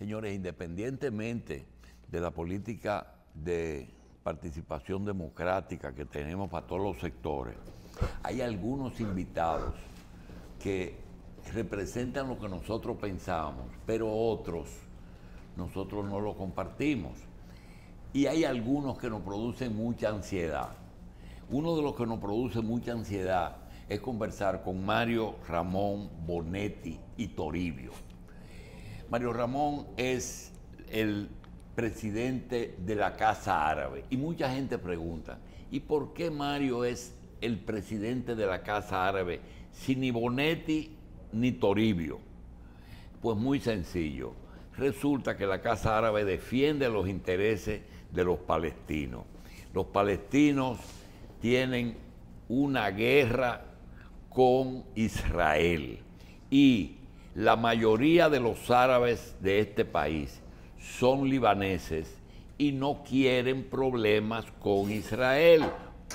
Señores, independientemente de la política de participación democrática que tenemos para todos los sectores, hay algunos invitados que representan lo que nosotros pensamos, pero otros nosotros no lo compartimos. Y hay algunos que nos producen mucha ansiedad. Uno de los que nos produce mucha ansiedad es conversar con Mario Ramón Bonetti y Toribio. Mario Ramón es el presidente de la Casa Árabe. Y mucha gente pregunta, ¿y por qué Mario es el presidente de la Casa Árabe sin ni Bonetti ni Toribio? Pues muy sencillo. Resulta que la Casa Árabe defiende los intereses de los palestinos. Los palestinos tienen una guerra con Israel y la mayoría de los árabes de este país son libaneses y no quieren problemas con Israel,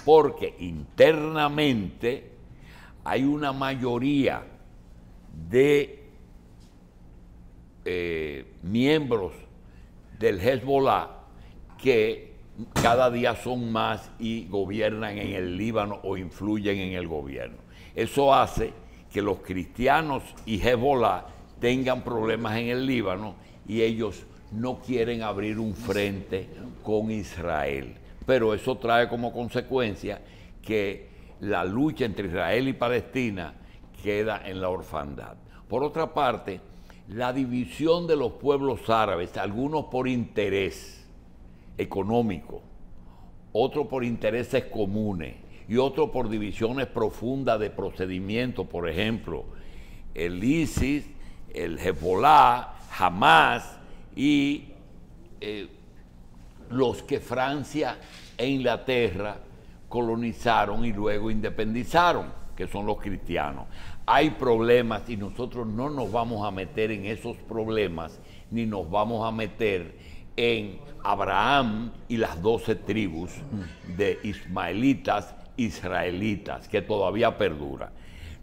porque internamente hay una mayoría de eh, miembros del Hezbollah que cada día son más y gobiernan en el Líbano o influyen en el gobierno. Eso hace que los cristianos y Hezbollah tengan problemas en el Líbano y ellos no quieren abrir un frente con Israel. Pero eso trae como consecuencia que la lucha entre Israel y Palestina queda en la orfandad. Por otra parte, la división de los pueblos árabes, algunos por interés económico, otros por intereses comunes, y otro por divisiones profundas de procedimiento, por ejemplo, el ISIS, el Hezbollah, Hamas y eh, los que Francia e Inglaterra colonizaron y luego independizaron, que son los cristianos. Hay problemas y nosotros no nos vamos a meter en esos problemas, ni nos vamos a meter en Abraham y las doce tribus de ismaelitas israelitas que todavía perdura.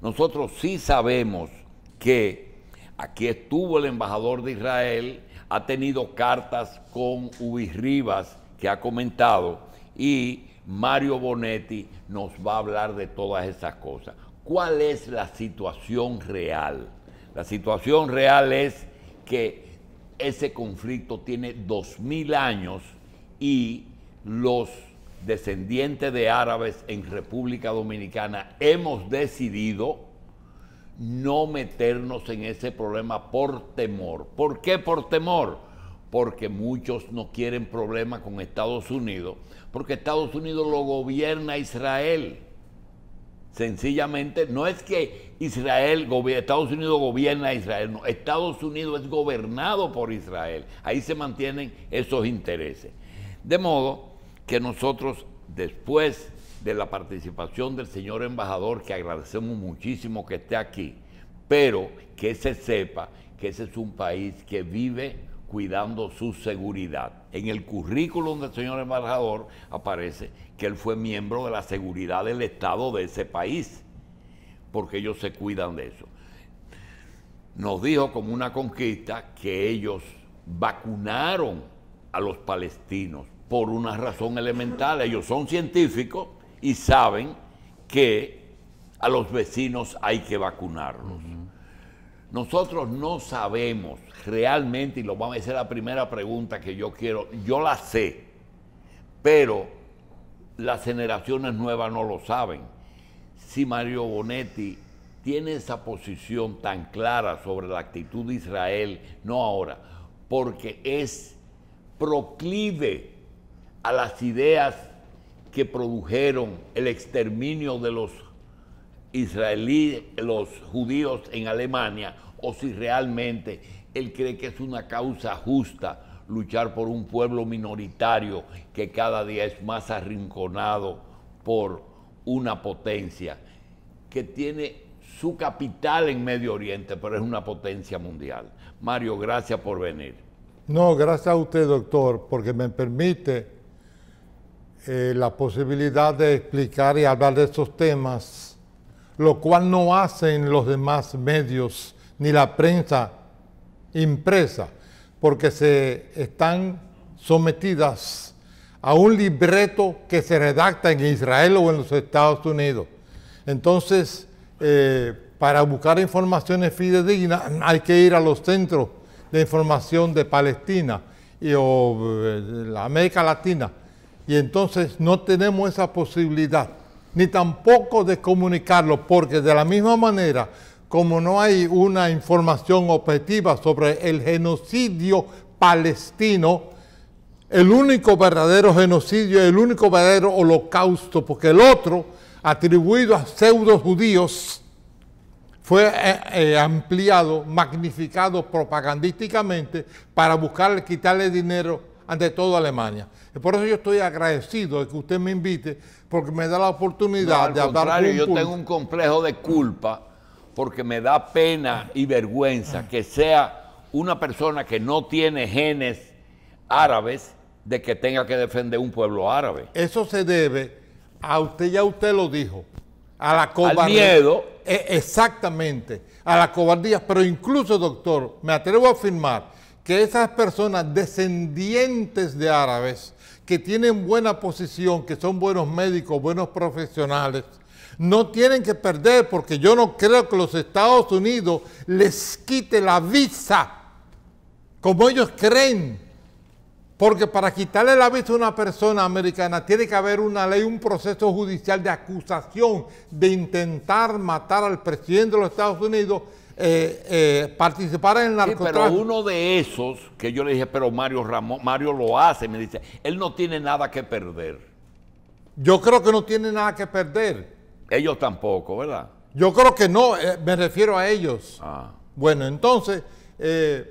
Nosotros sí sabemos que aquí estuvo el embajador de Israel, ha tenido cartas con Ubis Rivas que ha comentado y Mario Bonetti nos va a hablar de todas esas cosas. ¿Cuál es la situación real? La situación real es que ese conflicto tiene 2.000 años y los descendientes de árabes en República Dominicana, hemos decidido no meternos en ese problema por temor. ¿Por qué por temor? Porque muchos no quieren problemas con Estados Unidos, porque Estados Unidos lo gobierna Israel. Sencillamente, no es que Israel, Estados Unidos gobierna a Israel, Estados Unidos es gobernado por Israel. Ahí se mantienen esos intereses. De modo que nosotros después de la participación del señor embajador, que agradecemos muchísimo que esté aquí, pero que se sepa que ese es un país que vive cuidando su seguridad. En el currículum del señor embajador aparece que él fue miembro de la seguridad del Estado de ese país, porque ellos se cuidan de eso. Nos dijo como una conquista que ellos vacunaron a los palestinos por una razón elemental. Ellos son científicos y saben que a los vecinos hay que vacunarlos. Nosotros no sabemos realmente, y lo vamos a hacer la primera pregunta que yo quiero, yo la sé, pero las generaciones nuevas no lo saben. Si Mario Bonetti tiene esa posición tan clara sobre la actitud de Israel, no ahora, porque es proclive a las ideas que produjeron el exterminio de los israelíes, los judíos en Alemania, o si realmente él cree que es una causa justa luchar por un pueblo minoritario que cada día es más arrinconado por una potencia que tiene su capital en Medio Oriente, pero es una potencia mundial. Mario, gracias por venir. No, gracias a usted, doctor, porque me permite eh, la posibilidad de explicar y hablar de estos temas, lo cual no hacen los demás medios ni la prensa impresa, porque se están sometidas a un libreto que se redacta en Israel o en los Estados Unidos. Entonces, eh, para buscar informaciones fidedignas hay que ir a los centros de información de Palestina y, o eh, América Latina y entonces no tenemos esa posibilidad, ni tampoco de comunicarlo, porque de la misma manera como no hay una información objetiva sobre el genocidio palestino, el único verdadero genocidio, el único verdadero holocausto, porque el otro, atribuido a pseudo judíos, fue eh, eh, ampliado, magnificado propagandísticamente para buscarle quitarle dinero ante todo Alemania. por eso yo estoy agradecido de que usted me invite, porque me da la oportunidad de hablar con Yo tengo un complejo de culpa, porque me da pena y vergüenza que sea una persona que no tiene genes árabes de que tenga que defender un pueblo árabe. Eso se debe a usted, ya usted lo dijo, a la cobardía. Al miedo. E, exactamente, a la cobardía. Pero incluso, doctor, me atrevo a afirmar que esas personas descendientes de árabes, que tienen buena posición, que son buenos médicos, buenos profesionales, no tienen que perder porque yo no creo que los Estados Unidos les quite la visa como ellos creen. Porque para quitarle la visa a una persona americana tiene que haber una ley, un proceso judicial de acusación de intentar matar al presidente de los Estados Unidos eh, eh, participar en el narcotráfico. pero uno de esos, que yo le dije, pero Mario Mario lo hace, me dice, él no tiene nada que perder. Yo creo que no tiene nada que perder. Ellos tampoco, ¿verdad? Yo creo que no, eh, me refiero a ellos. Ah. Bueno, entonces, ese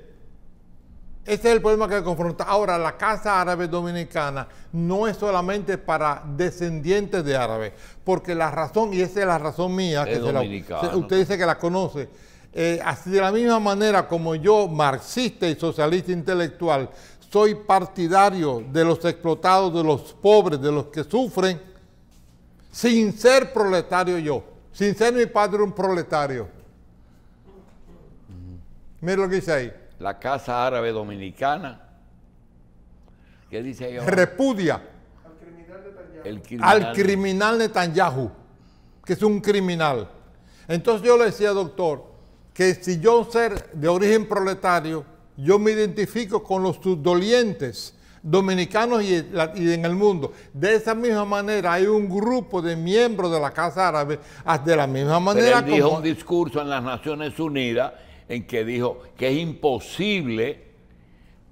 es el problema que confronta. Ahora, la Casa Árabe Dominicana no es solamente para descendientes de árabes, porque la razón, y esa es la razón mía, que usted dice que la conoce, eh, así de la misma manera como yo, marxista y socialista intelectual, soy partidario de los explotados, de los pobres, de los que sufren, sin ser proletario yo, sin ser mi padre un proletario. Mm. Mira lo que dice ahí. La Casa Árabe Dominicana. ¿Qué dice ahí? Repudia al criminal Al criminal Netanyahu, que es un criminal. Entonces yo le decía, doctor, que si yo ser de origen proletario, yo me identifico con los dolientes dominicanos y, en el mundo. De esa misma manera hay un grupo de miembros de la Casa Árabe, ah, de la misma manera él dijo un discurso en las Naciones Unidas en que dijo que es imposible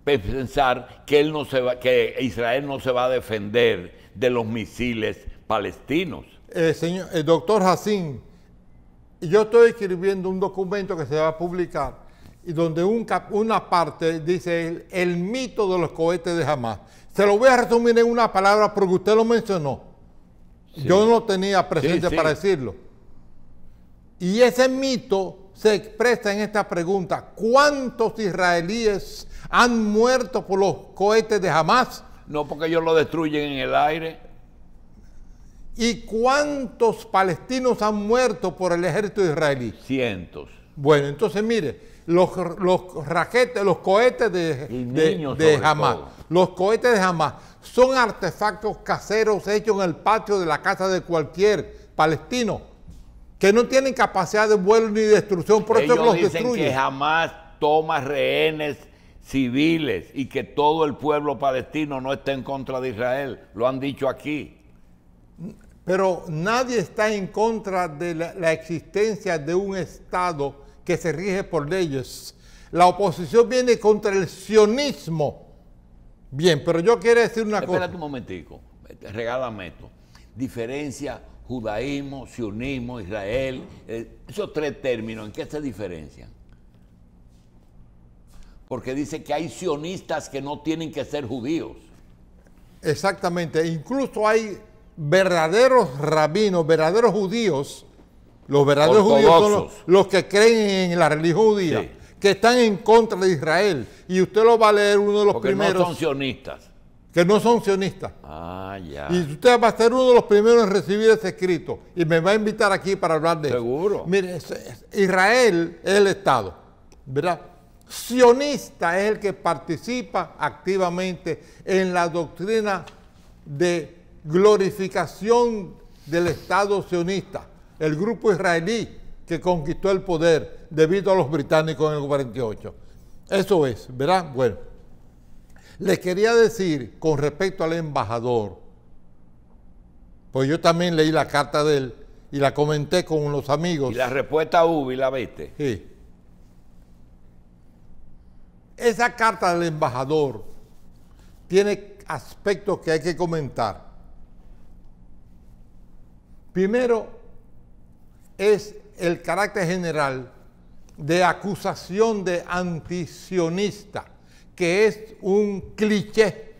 pensar que, él no se que Israel no se va a defender de los misiles palestinos. Eh, señor, el eh, doctor Hassim y yo estoy escribiendo un documento que se va a publicar y donde una parte dice el, mito de los cohetes de Hamas. Se lo voy a resumir en una palabra porque usted lo mencionó. Yo no tenía presente para decirlo. Y ese mito se expresa en esta pregunta. ¿Cuántos israelíes han muerto por los cohetes de Hamas? No, porque ellos lo destruyen en el aire. ¿Y cuántos palestinos han muerto por el ejército israelí? Cientos. Bueno, entonces mire, los, los raquetes, los cohetes de, de, Hamas, los cohetes de Hamas son artefactos caseros hechos en el patio de la casa de cualquier palestino que no tienen capacidad de vuelo ni destrucción, por eso los destruyen. que jamás toma rehenes civiles y que todo el pueblo palestino no está en contra de Israel, lo han dicho aquí. Pero nadie está en contra de la, existencia de un Estado que se rige por leyes. La oposición viene contra el sionismo. Bien, pero yo quiero decir una cosa. Espérate un momentico, regálame esto. Diferencia judaísmo, sionismo, Israel, eh, esos tres términos, ¿en qué se diferencian? Porque dice que hay sionistas que no tienen que ser judíos. Exactamente, incluso hay verdaderos rabinos, verdaderos judíos, los verdaderos judíos son los, que creen en la religión judía, que están en contra de Israel. Y usted lo va a leer uno de los primeros. No son sionistas. Que no son sionistas. Ah, ya. Y usted va a ser uno de los primeros en recibir ese escrito. Y me va a invitar aquí para hablar de eso. Seguro. Mire, Israel es el Estado, ¿verdad? Sionista es el que participa activamente en la doctrina de glorificación del Estado sionista, el grupo israelí que conquistó el poder debido a los británicos en el 48. Eso es, ¿verdad? Bueno, les quería decir con respecto al embajador, pues yo también leí la carta de él y la comenté con unos amigos. Y la respuesta hubo y la viste. Sí. Esa carta del embajador tiene aspectos que hay que comentar. Primero es el carácter general de acusación de antisionista, que es un cliché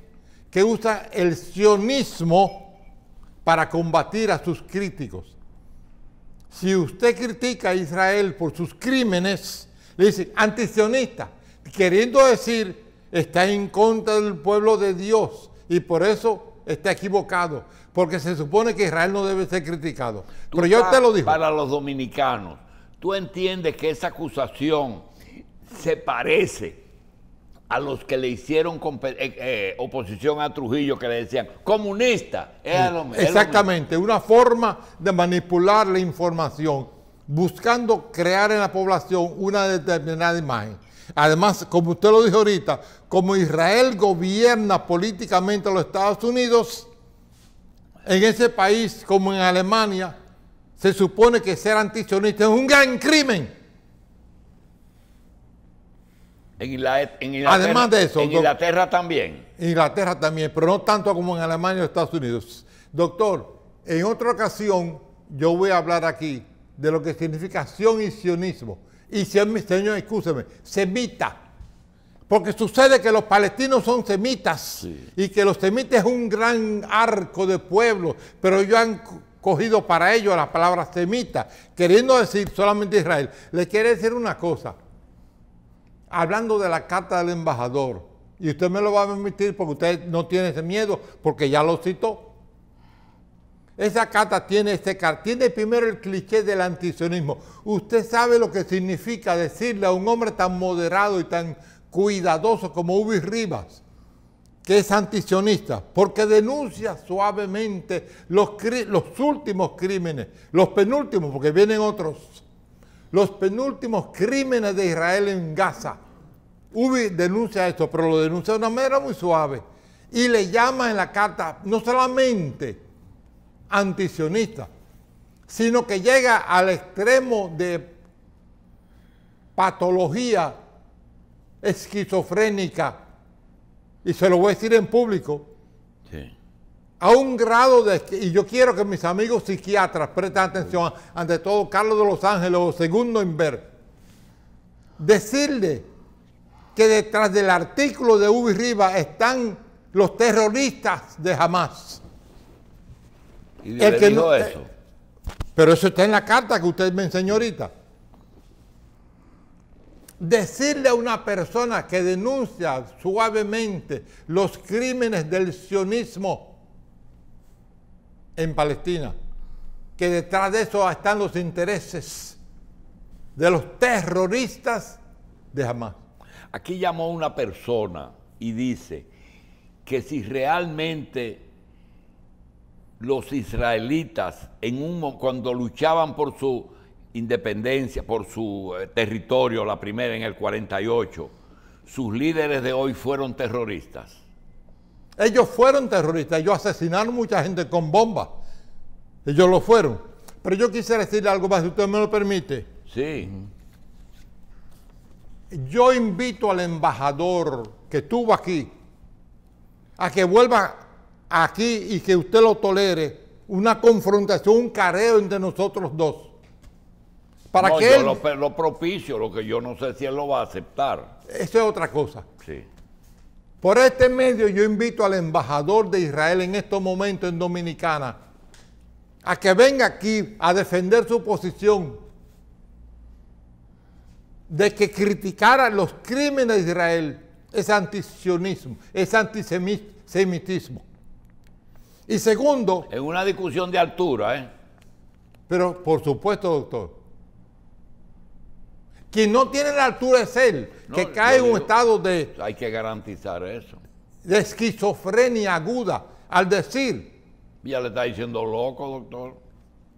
que usa el sionismo para combatir a sus críticos. Si usted critica a Israel por sus crímenes, le dice antisionista, queriendo decir está en contra del pueblo de Dios y por eso está equivocado porque se supone que Israel no debe ser criticado. Pero yo te lo digo. Para los dominicanos, tú entiendes que esa acusación se parece a los que le hicieron eh, eh, oposición a Trujillo, que le decían comunista. Exactamente, una forma de manipular la información, buscando crear en la población una determinada imagen. Además, como usted lo dijo ahorita, como Israel gobierna políticamente a los Estados Unidos, en ese país como en Alemania, se supone que ser antisionista es un gran crimen. Además de eso. En Inglaterra también. también. Inglaterra también, pero no tanto como en Alemania o Estados Unidos. Doctor, en otra ocasión yo voy a hablar aquí de lo que significa sion y sionismo. Y señor, excúseme, semita. Porque sucede que los palestinos son semitas y que los semitas es un gran arco de pueblo, pero ellos han cogido para ello la palabra semita, queriendo decir solamente Israel. Le quiero decir una cosa, hablando de la carta del embajador, y usted me lo va a permitir porque usted no tiene ese miedo, porque ya lo citó. Esa carta tiene este tiene primero el cliché del antisionismo. Usted sabe lo que significa decirle a un hombre tan moderado y tan cuidadoso como Ubi Rivas, que es antisionista, porque denuncia suavemente los, últimos crímenes, los penúltimos, porque vienen otros, los penúltimos crímenes de Israel en Gaza. Ubi denuncia esto, pero lo denuncia de una manera muy suave. Y le llama en la carta no solamente antisionista, sino que llega al extremo de patología esquizofrénica, y se lo voy a decir en público, a un grado de... Y yo quiero que mis amigos psiquiatras presten atención, ante todo Carlos de Los Ángeles segundo Segundo ver decirle que detrás del artículo de Ubi Riva están los terroristas de jamás Pero eso está en la carta que usted me enseñó ahorita decirle a una persona que denuncia suavemente los crímenes del sionismo en Palestina, que detrás de eso están los intereses de los terroristas de Hamas. Aquí llamó una persona y dice que si realmente los israelitas en un, cuando luchaban por su independencia, por su eh, territorio, la primera en el 48, sus líderes de hoy fueron terroristas. Ellos fueron terroristas, ellos asesinaron mucha gente con bombas. Ellos lo fueron. Pero yo quisiera decirle algo más, si usted me lo permite. Sí. Yo invito al embajador que estuvo aquí a que vuelva aquí y que usted lo tolere, una confrontación, un careo entre nosotros dos para que lo, propicio, lo que yo no sé si él lo va a aceptar. Eso es otra cosa. Sí. Por este medio yo invito al embajador de Israel en estos momentos en Dominicana a que venga aquí a defender su posición de que criticara los crímenes de Israel es antisionismo, es antisemitismo. Y segundo... En una discusión de altura, ¿eh? Pero por supuesto, doctor. Quien no tiene la altura es él, que cae en un estado de... Hay que garantizar eso. De esquizofrenia aguda, al decir... Ya le está diciendo loco, doctor.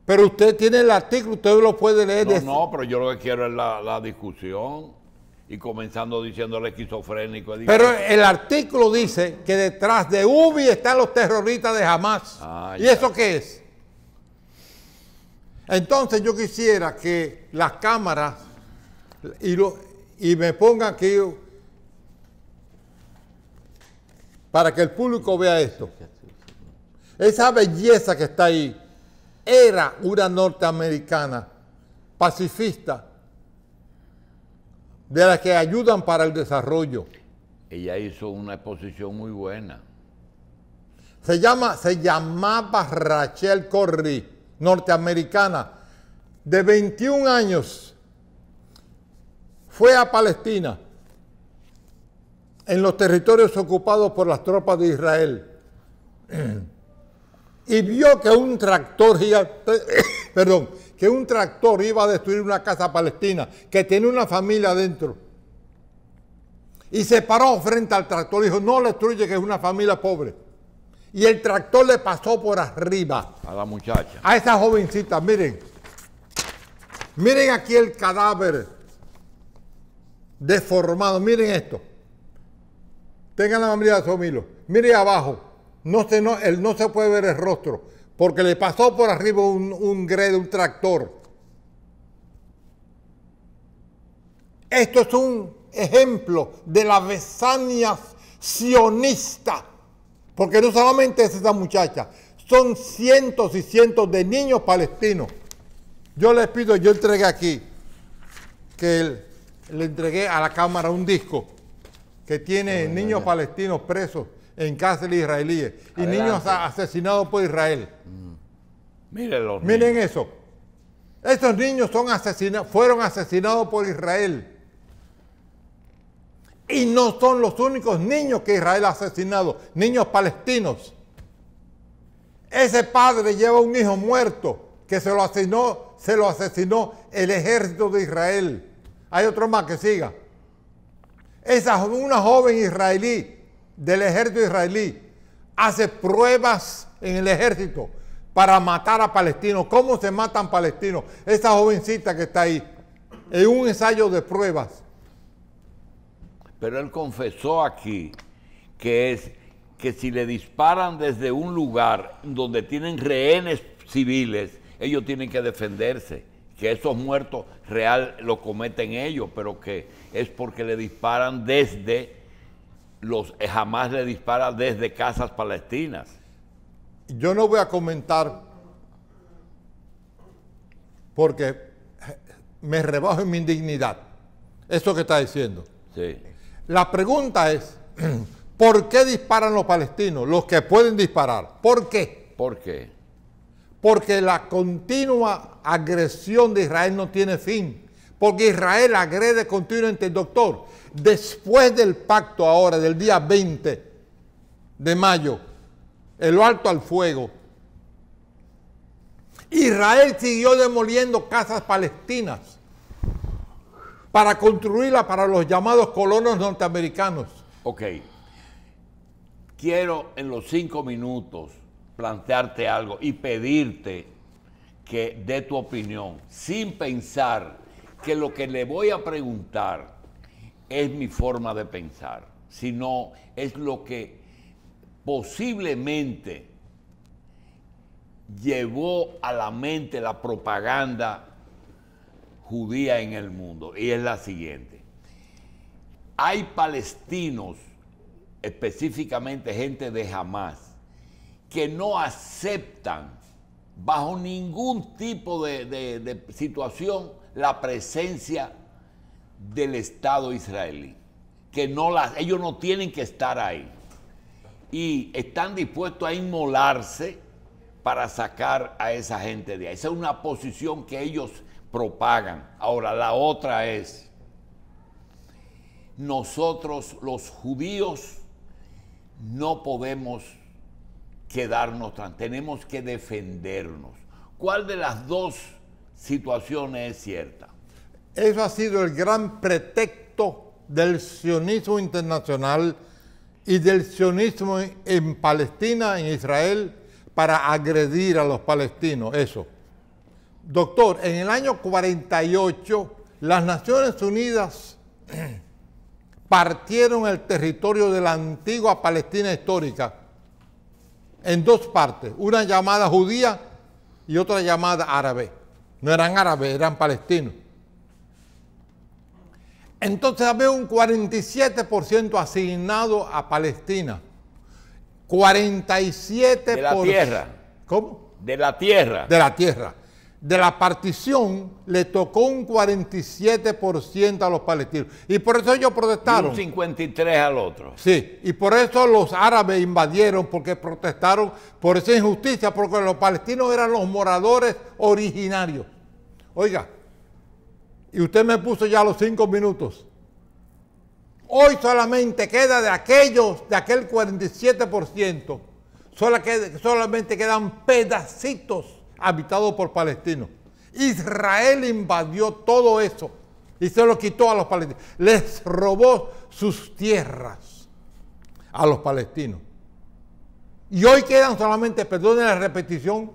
Pero usted tiene el artículo, usted lo puede leer. No, no, pero yo lo que quiero es la, discusión. Y comenzando diciendo el esquizofrénico. pero el artículo dice que detrás de UBI están los terroristas de Hamas. Ah, ¿Y eso qué es? Entonces yo quisiera que las cámaras y, lo, y me ponga aquí para que el público vea esto. Esa belleza que está ahí era una norteamericana pacifista de las que ayudan para el desarrollo. Ella hizo una exposición muy buena. Se, llama, se llamaba Rachel Corrie, norteamericana, de 21 años fue a Palestina, en los territorios ocupados por las tropas de Israel, y vio que un tractor, perdón, que un tractor iba a destruir una casa palestina que tiene una familia adentro. Y se paró frente al tractor y dijo, no le destruye que es una familia pobre. Y el tractor le pasó por arriba. A la muchacha. A esa jovencita, miren. Miren aquí el cadáver deformado. Miren esto. Tengan la amabilidad de milo. Miren abajo. No se, no, él no se puede ver el rostro. Porque le pasó por arriba un, un un tractor. Esto es un ejemplo de la besania sionista. Porque no solamente es esa muchacha, son cientos y cientos de niños palestinos. Yo les pido, yo entregué aquí, que el, le entregué a la Cámara un disco que tiene niños palestinos presos en cárcel israelíes y niños asesinados por Israel. Mm. Miren eso. Estos niños son fueron asesinados por Israel. Y no son los únicos niños que Israel ha asesinado, niños palestinos. Ese padre lleva un hijo muerto que se lo asesinó, se lo asesinó el ejército de Israel. Hay otro más que siga. Esa, una joven israelí del ejército israelí hace pruebas en el ejército para matar a palestinos. ¿Cómo se matan palestinos? Esa jovencita que está ahí, en un ensayo de pruebas. Pero él confesó aquí que es que si le disparan desde un lugar donde tienen rehenes civiles, ellos tienen que defenderse que esos muertos real lo cometen ellos, pero que es porque le disparan desde los eh, jamás le disparan desde casas palestinas. Yo no voy a comentar porque me rebajo en mi indignidad. Eso que está diciendo. La pregunta es, ¿por qué disparan los palestinos, los que pueden disparar? ¿Por qué? ¿Por qué? porque la continua agresión de Israel no tiene fin, porque Israel agrede continuamente. Doctor, después del pacto ahora, del día 20 de mayo, el alto al fuego, Israel siguió demoliendo casas palestinas para construirlas para los llamados colonos norteamericanos. Ok. Quiero en los cinco minutos plantearte algo y pedirte que dé tu opinión sin pensar que lo que le voy a preguntar es mi forma de pensar, sino es lo que posiblemente llevó a la mente la propaganda judía en el mundo. Y es la siguiente. Hay palestinos, específicamente gente de Hamas, que no aceptan bajo ningún tipo de, situación la presencia del Estado israelí. Que no ellos no tienen que estar ahí. Y están dispuestos a inmolarse para sacar a esa gente de ahí. Esa es una posición que ellos propagan. Ahora, la otra es, nosotros los judíos no podemos Quedarnos, tenemos que defendernos. ¿Cuál de las dos situaciones es cierta? Eso ha sido el gran pretexto del sionismo internacional y del sionismo en Palestina, en Israel, para agredir a los palestinos, eso. Doctor, en el año 48 las Naciones Unidas partieron el territorio de la antigua Palestina histórica en dos partes, una llamada judía y otra llamada árabe. No eran árabes, eran palestinos. Entonces había un 47% asignado a Palestina. 47%. De la tierra. ¿Cómo? De la tierra. De la tierra de la partición le tocó un 47% a los palestinos. Y por eso ellos protestaron. un 53 al otro. Sí, y por eso los árabes invadieron, porque protestaron por esa injusticia, porque los palestinos eran los moradores originarios. Oiga, y usted me puso ya los cinco minutos. Hoy solamente queda de aquellos, de aquel 47%, solamente quedan pedacitos habitado por palestinos. Israel invadió todo eso y se lo quitó a los palestinos. Les robó sus tierras a los palestinos. Y hoy quedan solamente, perdónen la repetición,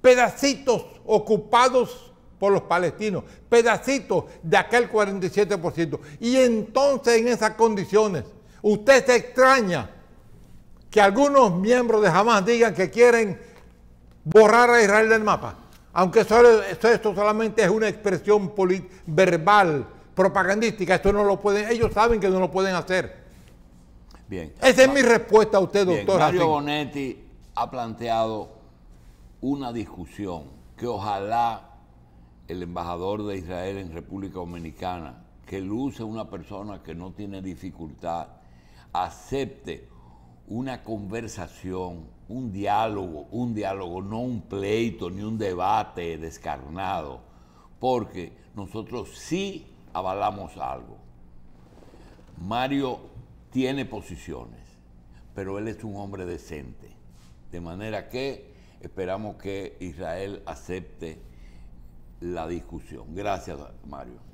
pedacitos ocupados por los palestinos, pedacitos de aquel 47%. Y entonces en esas condiciones, usted se extraña que algunos miembros de Hamas digan que quieren borrar a Israel del mapa. Aunque esto solamente es una expresión verbal, propagandística, esto no lo pueden, ellos saben que no lo pueden hacer. Bien. Esa es mi respuesta a usted, doctor. Mario Bonetti ha planteado una discusión que ojalá el embajador de Israel en República Dominicana, que luce una persona que no tiene dificultad, acepte una conversación un diálogo, un diálogo, no un pleito ni un debate descarnado, porque nosotros sí avalamos algo. Mario tiene posiciones, pero él es un hombre decente, de manera que esperamos que Israel acepte la discusión. Gracias, Mario.